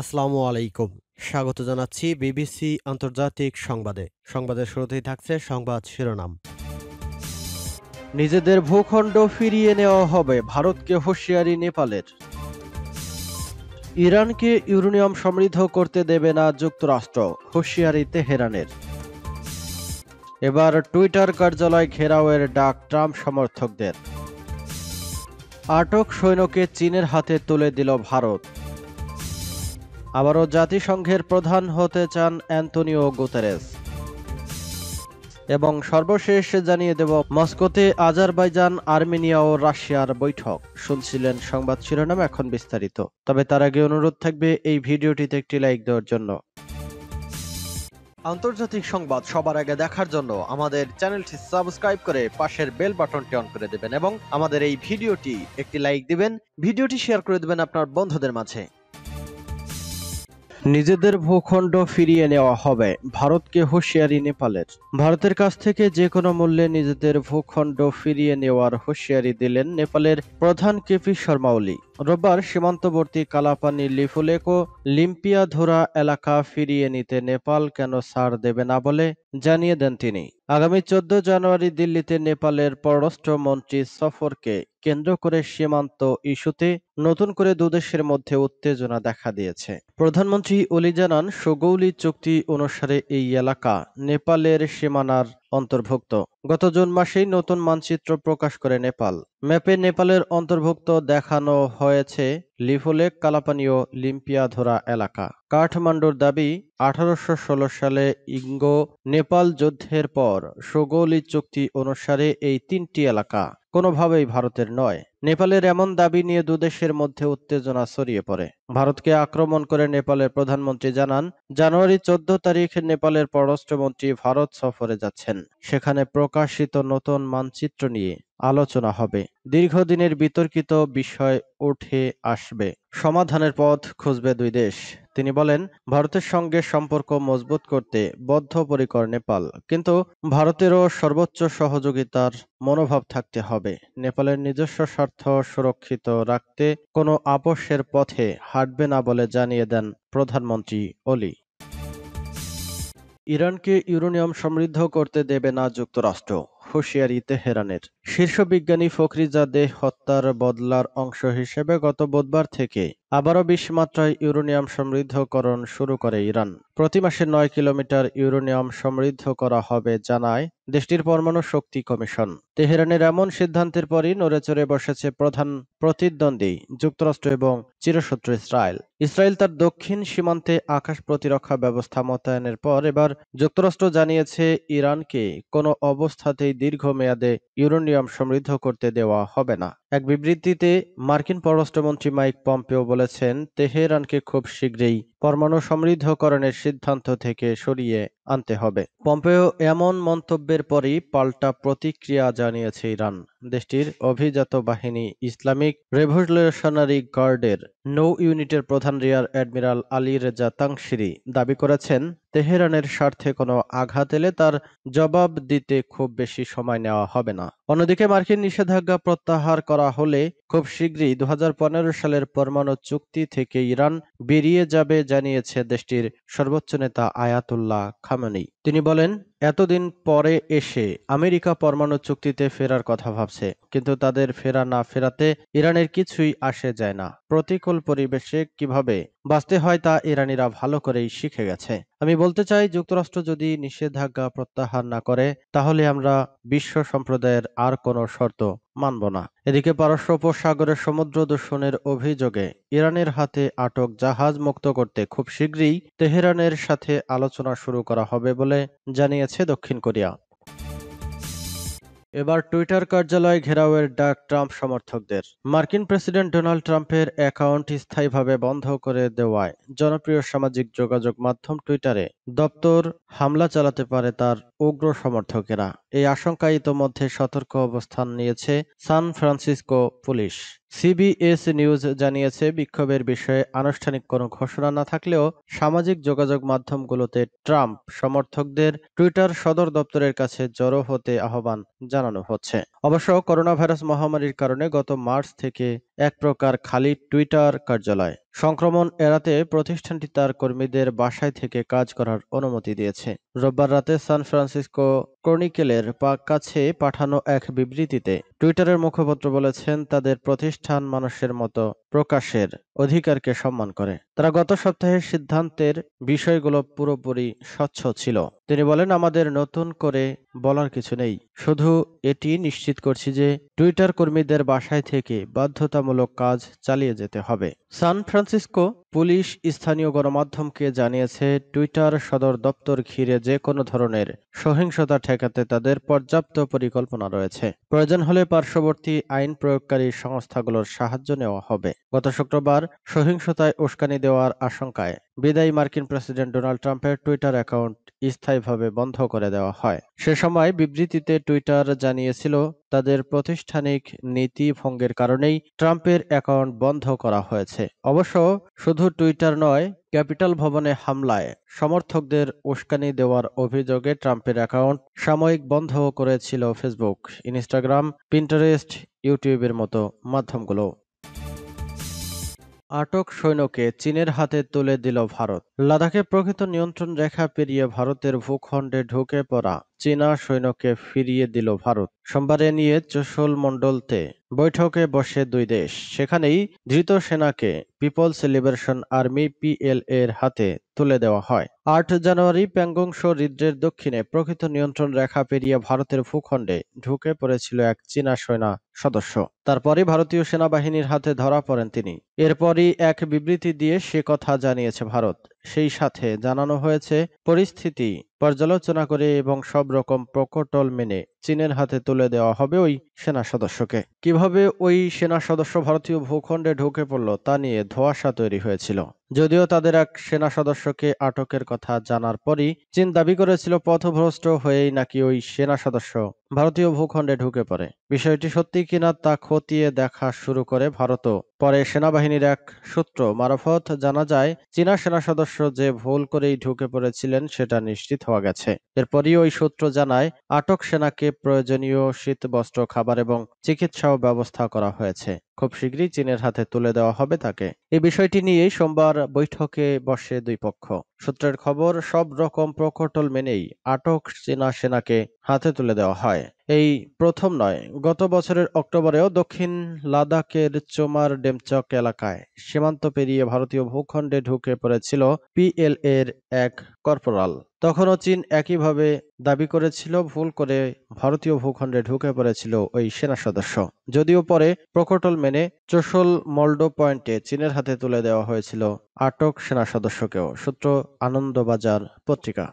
আসসালামু আলাইকুম স্বাগত জানাচ্ছি বিবিসি আন্তর্জাতিক সংবাদে সংবাদের শুরুতেই থাকছে সংবাদ শিরোনাম নিজেদের ভূখণ্ড ফিরিয়ে নেওয়া হবে ভারতকে হুঁশিয়ারি নেপালের ইরানকে ইউরেনিয়াম সমৃদ্ধ করতে দেবে না যুক্তরাষ্ট্র হুঁশিয়ারি তেহরানের এবার টুইটার কার্যালয় ঘেরাওয়ের ডাক ট্রাম্প সমর্থকদের আটক সৈন্যকে চীনের হাতে তুলে দিল ভারত আবারও জাতিসংঘের প্রধান হতে চান অ্যান্তনিও গুতেরেস এবং সর্বশেষ জানিয়ে দেব মস্কোতে আজারবাইজান আর্মেনিয়া ও রাশিয়ার বৈঠক শুনছিলেন সংবাদ শিরোনাম এখন বিস্তারিত তবে তার আগে অনুরোধ থাকবে এই ভিডিওটিতে একটি লাইক দেওয়ার জন্য আন্তর্জাতিক সংবাদ সবার আগে দেখার জন্য আমাদের চ্যানেলটি সাবস্ক্রাইব করে পাশের বেল বাটনটি অন করে দেবেন এবং আমাদের এই ভিডিওটি একটি লাইক দিবেন ভিডিওটি শেয়ার করে দেবেন আপনার বন্ধুদের মাঝে নিজেদের ভূখণ্ড ফিরিয়ে নেওয়া হবে ভারতকে হুঁশিয়ারি নেপালের ভারতের কাছ থেকে যে কোনো মূল্যে নিজেদের ভূখণ্ড ফিরিয়ে নেওয়ার হুঁশিয়ারি দিলেন নেপালের প্রধান কেপি শর্মা ওলি রোববার সীমান্তবর্তী কালাপানি লিফুলেকো লিম্পিয়াধোরা এলাকা ফিরিয়ে নিতে নেপাল কেন ছাড় দেবে না বলে জানিয়ে দেন তিনি আগামী চোদ্দ জানুয়ারি দিল্লিতে নেপালের পররাষ্ট্রমন্ত্রী সফরকে কেন্দ্র করে সীমান্ত ইস্যুতে নতুন করে দুদেশের মধ্যে উত্তেজনা দেখা দিয়েছে প্রধানমন্ত্রী অলি জানান সুগৌলি চুক্তি অনুসারে এই এলাকা নেপালের সীমানার অন্তর্ভুক্ত গত জুন মাসেই নতুন মানচিত্র প্রকাশ করে নেপাল ম্যাপে নেপালের অন্তর্ভুক্ত দেখানো হয়েছে লিফোলেক কালাপানীয় লিম্পিয়া ধরা এলাকা কাঠমান্ডুর দাবি আঠারোশো সালে ইঙ্গো নেপাল যুদ্ধের পর সোগলি চুক্তি অনুসারে এই তিনটি এলাকা কোনোভাবেই ভারতের নয় নেপালের এমন দাবি নিয়ে দুদেশের মধ্যে উত্তেজনা ছড়িয়ে পড়ে ভারতকে আক্রমণ করে নেপালের প্রধানমন্ত্রী জানান জানুয়ারি চোদ্দ তারিখ নেপালের পররাষ্ট্রমন্ত্রী ভারত সফরে যাচ্ছেন সেখানে প্রকাশিত নতুন মানচিত্র নিয়ে আলোচনা হবে দীর্ঘদিনের বিতর্কিত বিষয় উঠে আসবে সমাধানের পথ খুঁজবে দুই দেশ তিনি বলেন ভারতের সঙ্গে সম্পর্ক মজবুত করতে বদ্ধপরিকর নেপাল কিন্তু ভারতেরও সর্বোচ্চ সহযোগিতার মনোভাব থাকতে হবে নেপালের নিজস্ব স্বার্থ সুরক্ষিত রাখতে কোনো আপোষের পথে হাঁটবে না বলে জানিয়ে দেন প্রধানমন্ত্রী অলি ইরানকে ইউরেনিয়াম সমৃদ্ধ করতে দেবে না যুক্তরাষ্ট্র হুঁশিয়ারি তেহরানের শীর্ষ বিজ্ঞানী ফখরিজাদে হত্যার বদলার অংশ হিসেবে গত বুধবার থেকে আবারও বিশ মাত্রায় ইউরোনিয়াম সমৃদ্ধকরণ শুরু করে ইরান প্রতি মাসে নয় কিলোমিটার ইউরোনিয়াম সমৃদ্ধ করা হবে জানায় দেশটির পরমাণু শক্তি কমিশন তেহরানের এমন সিদ্ধান্তের পরই নড়েচড়ে বসেছে প্রধান প্রতিদ্বন্দ্বী যুক্তরাষ্ট্র এবং চিরশত্রু ইসরায়েল ইসরায়েল তার দক্ষিণ সীমান্তে আকাশ প্রতিরক্ষা ব্যবস্থা মোতায়েনের পর এবার যুক্তরাষ্ট্র জানিয়েছে ইরানকে কোনো অবস্থাতেই দীর্ঘমেয়াদে ইউরোনিয়াম সমৃদ্ধ করতে দেওয়া হবে না এক বিবৃতিতে মার্কিন পররাষ্ট্রমন্ত্রী মাইক পম্পেও বলেছেন তেহরানকে খুব শীঘ্রই পরমাণু সমৃদ্ধকরণের সিদ্ধান্ত থেকে সরিয়ে আনতে হবে পম্পেও এমন মন্তব্যের পরই পাল্টা প্রতিক্রিয়া জানিয়েছে ইরান দেশটির অভিজাত বাহিনী ইসলামিক রেভলিউশনারি গার্ডের নৌ ইউনিটের প্রধান rear admiral Ali Reza Tangsiri দাবি করেছেন তেহরানের স্বার্থে কোনো আঘাত এলে তার জবাব দিতে খুব বেশি সময় নেওয়া হবে না অন্যদিকে মার্কিন নিষেধাজ্ঞা প্রত্যাহার করা হলে খুব শীঘ্রই দু সালের পরমাণু চুক্তি থেকে ইরান বেরিয়ে যাবে জানিয়েছে দেশটির সর্বোচ্চ নেতা আয়াতুল্লাহ খামানি তিনি বলেন এতদিন পরে এসে আমেরিকা পরমাণু চুক্তিতে ফেরার কথা ভাবছে কিন্তু তাদের ফেরা না ফেরাতে ইরানের কিছুই আসে যায় না প্রতিকূল পরিবেশে কিভাবে বাঁচতে হয় তা ইরানিরা ভালো করেই শিখে গেছে আমি বলতে চাই যুক্তরাষ্ট্র যদি নিষেধাজ্ঞা প্রত্যাহার না করে তাহলে আমরা বিশ্ব সম্প্রদায়ের আর কোনো শর্ত মানব না এদিকে পারস্য উপসাগরের সমুদ্র দূষণের অভিযোগে ইরানের হাতে আটক জাহাজ মুক্ত করতে খুব শীঘ্রই তেহরানের সাথে আলোচনা শুরু করা হবে বলে জানিয়েছে দক্ষিণ কোরিয়া এবার টুইটার কার্যালয় ঘেরাওয়ের ডাক ট্রাম্প সমর্থকদের মার্কিন প্রেসিডেন্ট ডোনাল্ড ট্রাম্পের অ্যাকাউন্ট স্থায়ীভাবে বন্ধ করে দেওয়ায় জনপ্রিয় সামাজিক যোগাযোগ মাধ্যম টুইটারে দপ্তর হামলা চালাতে পারে তার উগ্র সমর্থকেরা এই আশঙ্কা ইতোমধ্যে সতর্ক অবস্থান নিয়েছে San Francisco police CBS News জানিয়েছে বিক্ষোভের বিষয়ে আনুষ্ঠানিক কোনো ঘোষণা না থাকলেও সামাজিক যোগাযোগ মাধ্যমগুলোতে ট্রাম্প সমর্থকদের টুইটার সদর দপ্তরের কাছে জড়ো হতে আহ্বান জানানো হচ্ছে অবশ্য করোনাভাইরাস মহামারীর কারণে গত মার্চ থেকে এক প্রকার খালি টুইটার কার্যালয় সংক্রমণ এড়াতে প্রতিষ্ঠানটি তার কর্মীদের বাসায় থেকে কাজ করার অনুমতি দিয়েছে রোববার রাতে সান ফ্রান্সিসকো ক্রনিকেলের কাছে পাঠানো এক বিবৃতিতে টুইটারের মুখপাত্র বলেছেন তাদের প্রতিষ্ঠান মানুষের মতো প্রকাশের অধিকারকে সম্মান করে তারা গত সপ্তাহের সিদ্ধান্তের বিষয়গুলো পুরোপুরি স্বচ্ছ ছিল তিনি বলেন আমাদের নতুন করে বলার কিছু নেই শুধু এটি নিশ্চিত করছি যে টুইটার কর্মীদের বাসায় থেকে বাধ্যতামূলক কাজ চালিয়ে যেতে হবে সান ফ্রান্সিসকো পুলিশ স্থানীয় গণমাধ্যমকে জানিয়েছে টুইটার সদর দপ্তর ঘিরে যে কোনো ধরনের সহিংসতা ঠেকাতে তাদের পর্যাপ্ত পরিকল্পনা রয়েছে প্রয়োজন হলে পার্শ্ববর্তী আইন প্রয়োগকারী সংস্থাগুলোর সাহায্য নেওয়া হবে গত শুক্রবার সহিংসতায় উস্কানি দেওয়ার আশঙ্কায় বিদায়ী মার্কিন প্রেসিডেন্ট ডোনাল্ড ট্রাম্পের টুইটার অ্যাকাউন্ট স্থায়ীভাবে বন্ধ করে দেওয়া হয় সে সময় বিবৃতিতে টুইটার জানিয়েছিল তাদের প্রতিষ্ঠানিক নীতি ভঙ্গের কারণেই ট্রাম্পের অ্যাকাউন্ট বন্ধ করা হয়েছে অবশ্য শুধু টুইটার নয় ক্যাপিটাল ভবনে হামলায় সমর্থকদের উস্কানি দেওয়ার অভিযোগে ট্রাম্পের অ্যাকাউন্ট সাময়িক বন্ধ করেছিল ফেসবুক ইনস্টাগ্রাম পিন্টারেস্ট ইউটিউবের মতো মাধ্যমগুলো আটক সৈন্যকে চীনের হাতে তুলে দিল ভারত লাদাখে প্রকৃত নিয়ন্ত্রণ রেখা পেরিয়ে ভারতের ভূখণ্ডে ঢুকে পড়া চীনা সৈন্যকে ফিরিয়ে দিল ভারত সোমবারে নিয়ে চসুল মণ্ডলতে বৈঠকে বসে দুই দেশ সেখানেই ধৃত সেনাকে পিপলস লিবারেশন আর্মি পিএলএ এর হাতে তুলে দেওয়া হয় আট জানুয়ারি প্যাঙ্গংশ হৃদ্রের দক্ষিণে প্রকৃত নিয়ন্ত্রণ রেখা পেরিয়ে ভারতের ভূখণ্ডে ঢুকে পড়েছিল এক চীনা সৈনা সদস্য তারপরই ভারতীয় সেনাবাহিনীর হাতে ধরা পড়েন তিনি এরপরই এক বিবৃতি দিয়ে সে কথা জানিয়েছে ভারত সেই সাথে জানানো হয়েছে পরিস্থিতি পর্যালোচনা করে এবং সব রকম প্রকটল মেনে চীনের হাতে তুলে দেওয়া হবে ওই সেনা সদস্যকে কিভাবে ওই সেনা সদস্য ভারতীয় ভূখণ্ডে ঢুকে পড়ল তা নিয়ে ধোয়াশা তৈরি হয়েছিল যদিও তাদের এক সেনা সদস্যকে আটকের কথা জানার পরই চীন দাবি করেছিল পথভ্রষ্ট হয়েই নাকি ওই সেনা সদস্য ভারতীয় ভূখণ্ডে ঢুকে পড়ে বিষয়টি সত্যি কিনা তা খতিয়ে দেখা শুরু করে ভারতও পরে সেনাবাহিনীর এক সূত্র মারফত জানা যায় চীনা সেনা সদস্য যে ভুল করেই ঢুকে পড়েছিলেন সেটা নিশ্চিত হওয়া গেছে এরপরই ওই সূত্র জানায় আটক সেনাকে প্রয়োজনীয় শীতবস্ত্র খাবার এবং চিকিৎসাও ব্যবস্থা করা হয়েছে খুব শীঘ্রই চীনের হাতে তুলে দেওয়া হবে তাকে এই বিষয়টি নিয়ে সোমবার বৈঠকে বসে দুই পক্ষ সূত্রের খবর সব রকম প্রকটল মেনেই আটক চীনা সেনাকে হাতে তুলে দেওয়া হয় এই প্রথম নয় গত বছরের অক্টোবরেও দক্ষিণ লাদাখের চোমার ডেমচক এলাকায় সীমান্ত পেরিয়ে ভারতীয় ভূখণ্ডে ঢুকে পড়েছিল এর এক কর্পোরাল তখনও চীন একইভাবে দাবি করেছিল ভুল করে ভারতীয় ভূখণ্ডে ঢুকে পড়েছিল ওই সেনা সদস্য যদিও পরে প্রকটল মেনে চসল মল্ডো পয়েন্টে চীনের হাতে তুলে দেওয়া হয়েছিল আটক সেনা সদস্যকেও সূত্র আনন্দবাজার পত্রিকা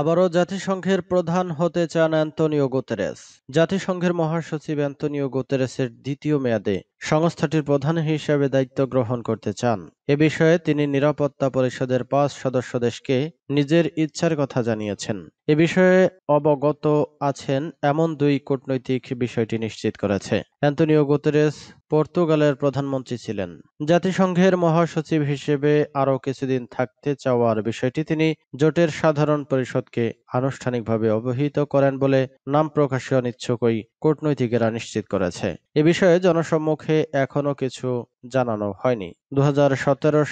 আবারও জাতিসংঘের প্রধান হতে চান অ্যান্তনিও গোতেরেস জাতিসংঘের মহাসচিব অ্যান্তনিও গোতেরেসের দ্বিতীয় মেয়াদে সংস্থাটির প্রধান হিসেবে দায়িত্ব গ্রহণ করতে চান এ বিষয়ে তিনি নিরাপত্তা পরিষদের পাঁচ সদস্য দেশকে নিজের ইচ্ছার কথা জানিয়েছেন এ বিষয়ে অবগত আছেন এমন দুই কূটনৈতিক বিষয়টি নিশ্চিত করেছে অ্যান্তনিও গুতেরেস পর্তুগালের প্রধানমন্ত্রী ছিলেন জাতিসংঘের মহাসচিব হিসেবে আরও কিছুদিন থাকতে চাওয়ার বিষয়টি তিনি জোটের সাধারণ পরিষদকে আনুষ্ঠানিকভাবে অবহিত করেন বলে নাম প্রকাশে অনিচ্ছুক ওই কূটনৈতিকেরা নিশ্চিত করেছে এ বিষয়ে জনসম্মুখে এখনও কিছু জানানো হয়নি দু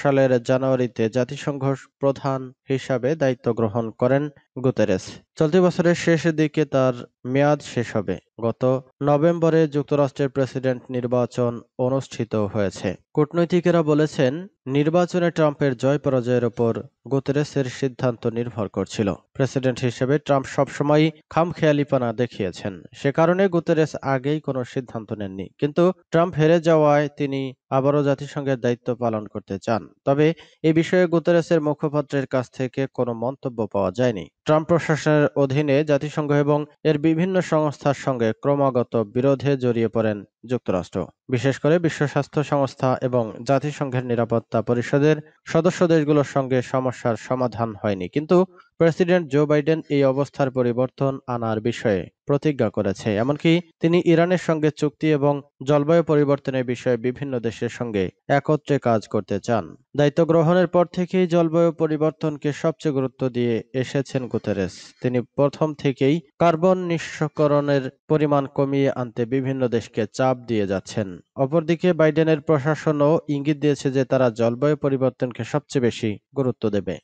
সালের জানুয়ারিতে জাতিসংঘ প্রধান হিসাবে দায়িত্ব গ্রহণ করেন গুতেরেস চলতি বছরের শেষ দিকে তার মেয়াদ শেষ হবে গত নভেম্বরে যুক্তরাষ্ট্রের প্রেসিডেন্ট নির্বাচন অনুষ্ঠিত হয়েছে কূটনৈতিকেরা বলেছেন নির্বাচনে ট্রাম্পের জয় পরাজয়ের ওপর গুতেরেসের সিদ্ধান্ত নির্ভর করছিল প্রেসিডেন্ট হিসেবে ট্রাম্প সবসময় খামখেয়ালিপানা দেখিয়েছেন সে কারণে গুতেরেস আগেই কোনো সিদ্ধান্ত নেননি কিন্তু ট্রাম্প হেরে যাওয়ায় তিনি আবারও জাতিসংঘের দায়িত্ব পালন করতে চান তবে এ বিষয়ে গুতেরেসের মুখপাত্রের কাছ থেকে কোনো মন্তব্য পাওয়া যায়নি ট্রাম্প প্রশাসনের অধীনে জাতিসংঘ এবং এর বিভিন্ন সংস্থার সঙ্গে ক্রমাগত বিরোধে জড়িয়ে পড়েন যুক্তরাষ্ট্র বিশেষ করে বিশ্ব স্বাস্থ্য সংস্থা এবং জাতিসংঘের নিরাপত্তা পরিষদের সদস্য দেশগুলোর সঙ্গে সমস্যার সমাধান হয়নি কিন্তু প্রেসিডেন্ট জো বাইডেন এই অবস্থার পরিবর্তন আনার বিষয়ে প্রতিজ্ঞা করেছে এমনকি তিনি ইরানের সঙ্গে চুক্তি এবং জলবায়ু পরিবর্তনের বিষয়ে বিভিন্ন দেশের সঙ্গে একত্রে কাজ করতে চান দায়িত্ব গ্রহণের পর থেকেই জলবায়ু পরিবর্তনকে সবচেয়ে গুরুত্ব দিয়ে এসেছেন গুতেরেস তিনি প্রথম থেকেই কার্বন নিঃসকরণের পরিমাণ কমিয়ে আনতে বিভিন্ন দেশকে চাপ চাপ দিয়ে যাচ্ছেন অপরদিকে বাইডেনের প্রশাসনও ইঙ্গিত দিয়েছে যে তারা জলবায়ু পরিবর্তনকে সবচেয়ে বেশি গুরুত্ব দেবে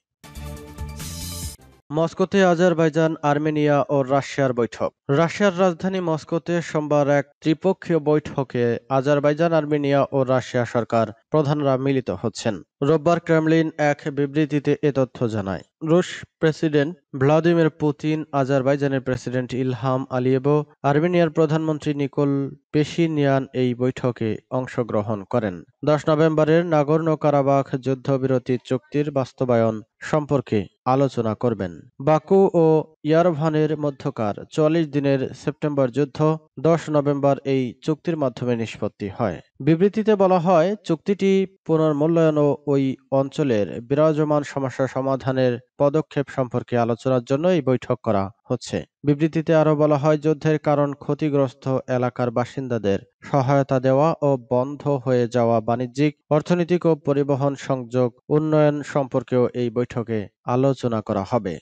মস্কোতে আজারবাইজান আর্মেনিয়া ও রাশিয়ার বৈঠক রাশিয়ার রাজধানী মস্কোতে সোমবার এক ত্রিপক্ষীয় বৈঠকে আজারবাইজান আর্মেনিয়া ও রাশিয়া সরকার প্রধানরা মিলিত হচ্ছেন রোববার ক্রেমলিন এক বিবৃতিতে এ তথ্য জানায় রুশ প্রেসিডেন্ট ভ্লাদিমির পুতিন আজারবাইজানের প্রেসিডেন্ট ইলহাম আলিয়েব আর্মেনিয়ার প্রধানমন্ত্রী নিকোল পেশিনিয়ান এই বৈঠকে অংশগ্রহণ করেন দশ নভেম্বরের নাগর্ণ কারাবাখ যুদ্ধবিরতি চুক্তির বাস্তবায়ন সম্পর্কে আলোচনা করবেন বাকু ও ইয়ারভানের মধ্যকার চুয়াল্লিশ দিনের সেপ্টেম্বর যুদ্ধ দশ নভেম্বর এই চুক্তির মাধ্যমে নিষ্পত্তি হয় বিবৃতিতে বলা হয় চুক্তিটি পুনর্মূল্যায়ন ও ওই অঞ্চলের বিরাজমান সমস্যা সমাধানের পদক্ষেপ সম্পর্কে আলোচনার জন্য এই বৈঠক করা হচ্ছে বিবৃতিতে আরও বলা হয় যুদ্ধের কারণ ক্ষতিগ্রস্ত এলাকার বাসিন্দাদের সহায়তা দেওয়া ও বন্ধ হয়ে যাওয়া বাণিজ্যিক অর্থনৈতিক ও পরিবহন সংযোগ উন্নয়ন সম্পর্কেও এই বৈঠকে আলোচনা করা হবে